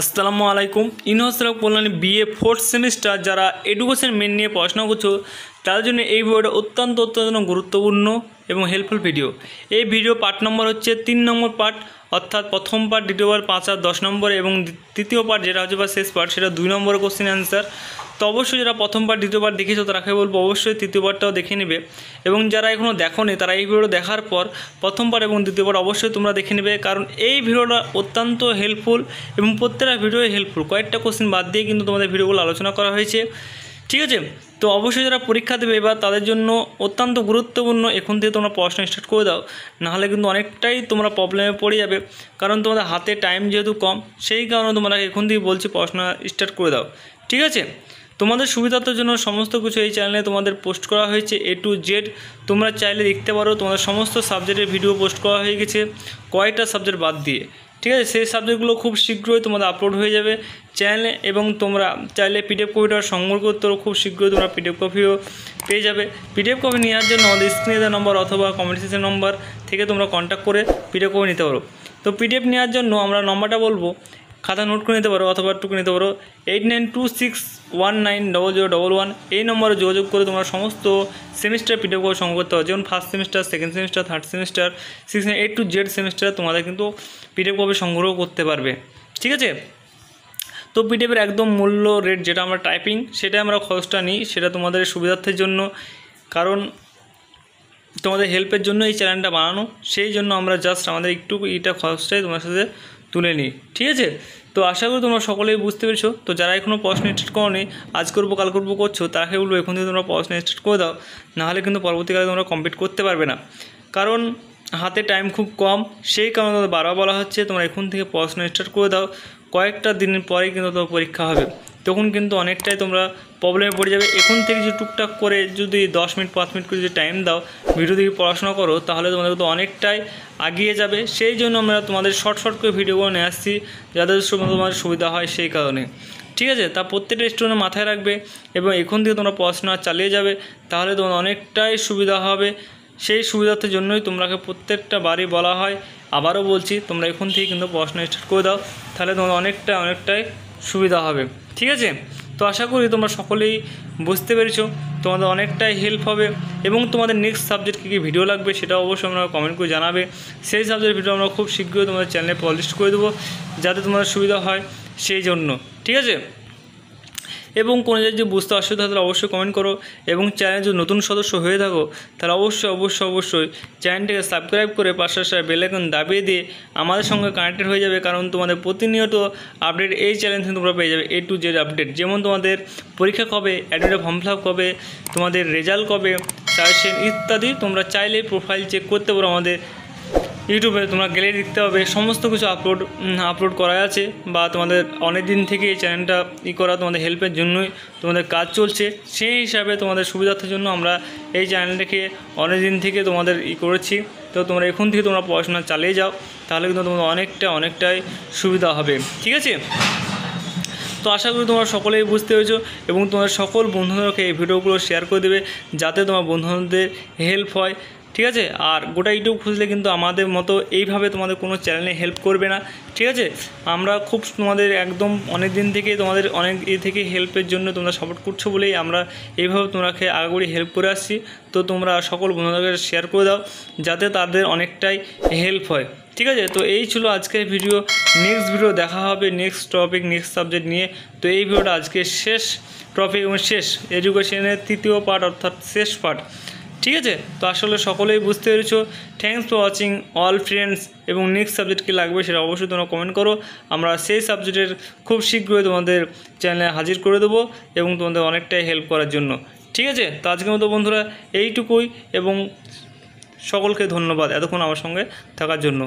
আসসালামু আলাইকুম university of Kalyani BA fourth semester যারা এডুকেশন মেন নিয়ে পড়াশোনা করছো তার জন্য এই বইটা অত্যন্ত অত্যন্ত গুরুত্বপূর্ণ এবং হেল্পফুল ভিডিও এই ভিডিও পার্ট নম্বর হচ্ছে তিন নম্বর পার্ট অর্থাৎ প্রথম পার্ট দ্বিতীয় পার্ট পাঁচ আর দশ নম্বর এবং তৃতীয় পার্ট যেটা হচ্ছে বা শেষ পার্ট সেটা দুই নম্বর কোশ্চেন অ্যান্সার তো অবশ্যই যারা প্রথম পার্ট দ্বিতীয় পার্ট দেখেছো তারাকে বলবো অবশ্যই তৃতীয় পার্টটাও দেখে নেবে এবং যারা এখনও দেখোনি তারা এই ভিডিও দেখার পর প্রথম পার্ট এবং দ্বিতীয় পার্ট অবশ্যই তোমরা দেখে নেবে কারণ এই ভিডিওটা অত্যন্ত হেল্পফুল এবং প্রত্যেকটা ভিডিও হেল্পফুল কয়েকটা কোশ্চেন বাদ দিয়ে কিন্তু তোমাদের ভিডিওগুলো আলোচনা করা হয়েছে ঠিক আছে তো অবশ্যই যারা পরীক্ষা দেবে বা তাদের জন্য অত্যন্ত গুরুত্বপূর্ণ এখন থেকে তোমরা পড়াশোনা স্টার্ট করে দাও নাহলে কিন্তু অনেকটাই তোমরা প্রবলেমে পড়ে যাবে কারণ তোমাদের হাতে টাইম যেহেতু কম সেই কারণে তোমরা এখন থেকে বলছি পড়াশোনা স্টার্ট করে দাও ঠিক আছে তোমাদের সুবিধার্থের জন্য সমস্ত কিছু এই চ্যানেলে তোমাদের পোস্ট করা হয়েছে এ টু জেড তোমরা চাইলে দেখতে পারো তোমাদের সমস্ত সাবজেক্টের ভিডিও পোস্ট করা হয়ে গেছে কয়েকটা সাবজেক্ট বাদ দিয়ে ঠিক আছে সেই সাবজেক্টগুলো খুব শীঘ্রই তোমাদের আপলোড হয়ে যাবে চ্যানেলে এবং তোমরা চাইলে পিডিএফ কপিটা সংগ্রহ করতে খুব শীঘ্রই তোমরা পিডিএফ কপিও পেয়ে যাবে পিডিএফ কপি নেওয়ার জন্য আমাদের স্ক্রিনে দেওয়া নম্বর অথবা কমিউনিকেশন নম্বর থেকে তোমরা কন্ট্যাক্ট করে পিডিএফ কপি নিতে পারো তো পিডিএফ নেওয়ার জন্য আমরা নম্বরটা বলবো খাতা নোট করে নিতে পারো অথবা টুকু নিতে পারো eight nine two six one nine double zero double one এই নম্বরে যোগাযোগ করে তোমার সমস্ত সেমিস্টার পিডিএফগুলো সংগ্রহ করতে হবে যেমন first semester second semester third semester six eight to Z semester তোমাদের কিন্তু পিডিএফভাবে সংগ্রহ করতে পারবে ঠিক আছে তো পিডিএফের একদম মূল্য রেট যেটা আমরা টাইপিং সেটা আমরা খরচটা নিই সেটা তোমাদের সুবিধার্থের জন্য কারণ তোমাদের হেল্পের জন্য এই চ্যানেলটা বানানো সেই জন্য আমরা জাস্ট আমাদের একটু এটা খরচটাই তোমার সাথে তুলে নিই ঠিক আছে তো আশা করি তোমরা সকলেই বুঝতে পেরেছো তো যারা এখনও প্রশ্ন স্টার্ট করো নি আজ করবো কাল করবো করছো তাকে বলবো এখন থেকে তোমরা প্রশ্ন স্টার্ট করে দাও নাহলে কিন্তু পরবর্তীকালে তোমরা কমপ্লিট করতে পারবে না কারণ হাতে টাইম খুব কম সেই কারণে তোমাদের বারবার বলা হচ্ছে তোমরা এখন থেকে পড়াশোনা স্টার্ট করে দাও কয়েকটা দিনের পরেই কিন্তু তোমার পরীক্ষা হবে তখন কিন্তু অনেকটাই তোমরা প্রবলেমে পড়ে যাবে এখন থেকে যে টুকটাক করে যদি দশ মিনিট পাঁচ মিনিট করে যদি টাইম দাও ভিডিও দেখে পড়াশোনা করো তাহলে তোমাদের তো অনেকটাই এগিয়ে যাবে সেই জন্য আমরা তোমাদের শর্ট শর্ট করে ভিডিওগুলো নিয়ে আসছি যাদের তোমাদের সুবিধা হয় সেই কারণে ঠিক আছে তা প্রত্যেকটা স্টুডেন্ট মাথায় রাখবে এবং এখন থেকে তোমরা পড়াশোনা চালিয়ে যাবে তাহলে তোমাদের অনেকটাই সুবিধা হবে সেই সুবিধার্থের জন্যই তোমরাকে প্রত্যেকটা বাড়ি বলা হয় আবারও বলছি তোমরা এখন থেকে কিন্তু পড়াশোনা স্টার্ট করে দাও তাহলে তোমাদের অনেকটা অনেকটাই সুবিধা হবে ঠিক আছে তো আশা করি তোমরা সকলেই বুঝতে পেরেছো তোমাদের অনেকটাই হেল্প হবে এবং তোমাদের নেক্সট সাবজেক্ট কী কী ভিডিও লাগবে সেটা অবশ্যই আমরা কমেন্ট করে জানাবে সেই সাবজেক্ট ভিডিও আমরা খুব শীঘ্রই তোমাদের চ্যানেলে পাবলিশ করে দেবো যাতে তোমাদের সুবিধা হয় সেই জন্য ঠিক আছে এবং কোনো যদি বুঝতে অসুবিধা তাহলে অবশ্যই কমেন্ট করো এবং চ্যানেল যদি নতুন সদস্য হয়ে থাকো তাহলে অবশ্যই অবশ্যই অবশ্যই চ্যানেলটিকে সাবস্ক্রাইব করে পাশে বেলাইকন দাবিয়ে দিয়ে আমাদের সঙ্গে কানেক্টেড হয়ে যাবে কারণ তোমাদের প্রতিনিয়ত আপডেট এই চ্যানেল থেকে তোমরা পেয়ে যাবে এ টু জেড আপডেট যেমন তোমাদের পরীক্ষা কবে অ্যাডমিটের ফর্ম ফিল কবে তোমাদের রেজাল্ট কবে সাজেশন ইত্যাদি তোমরা চাইলে প্রোফাইল চেক করতে পারো আমাদের ইউটিউবে তোমরা গেলে দেখতে পাবে সমস্ত কিছু আপলোড আপলোড করা আছে বা তোমাদের অনেক দিন থেকে এই চ্যানেলটা ই করা তোমাদের হেল্পের জন্যই তোমাদের কাজ চলছে সেই হিসাবে তোমাদের সুবিধার্থের জন্য আমরা এই চ্যানেলটাকে অনেক দিন থেকে তোমাদের ই করেছি তো তোমরা এখন থেকে তোমরা পড়াশোনা চালিয়ে যাও তাহলে কিন্তু তোমাদের অনেকটা অনেকটাই সুবিধা হবে ঠিক আছে তো আশা করি তোমরা সকলেই বুঝতে পেরেছো এবং তোমাদের সকল বন্ধুদেরকে এই ভিডিওগুলো শেয়ার করে দেবে যাতে তোমার বন্ধুদের হেল্প হয় ঠিক আছে আর গোটা ইউটিউব খুঁজলে কিন্তু আমাদের মতো এইভাবে তোমাদের কোনো চ্যানেলে হেল্প করবে না ঠিক আছে আমরা খুব তোমাদের একদম অনেক দিন থেকে তোমাদের অনেক এ থেকে হেল্পের জন্য তোমরা সাপোর্ট করছো বলেই আমরা এইভাবে তোমাকে আগাগুড়ি হেল্প করে আসছি তো তোমরা সকল বন্ধুদের শেয়ার করে দাও যাতে তাদের অনেকটাই হেল্প হয় ঠিক আছে তো এই ছিল আজকের ভিডিও নেক্সট ভিডিও দেখা হবে নেক্সট টপিক নেক্সট সাবজেক্ট নিয়ে তো এই ভিডিওটা আজকে শেষ টপিক এবং শেষ এডুকেশনের তৃতীয় পার্ট অর্থাৎ শেষ পার্ট ঠিক আছে তো আসলে সকলেই বুঝতে পেরেছো thanks for watching all friends এবং নেক্সট সাবজেক্ট কী লাগবে সেটা অবশ্যই তোমরা কমেন্ট করো আমরা সেই সাবজেক্টের খুব শীঘ্রই তোমাদের চ্যানেলে হাজির করে দেবো এবং তোমাদের অনেকটাই হেল্প করার জন্য ঠিক আছে তো আজকের মতো বন্ধুরা এইটুকুই এবং সকলকে ধন্যবাদ এতক্ষণ আমার সঙ্গে থাকার জন্য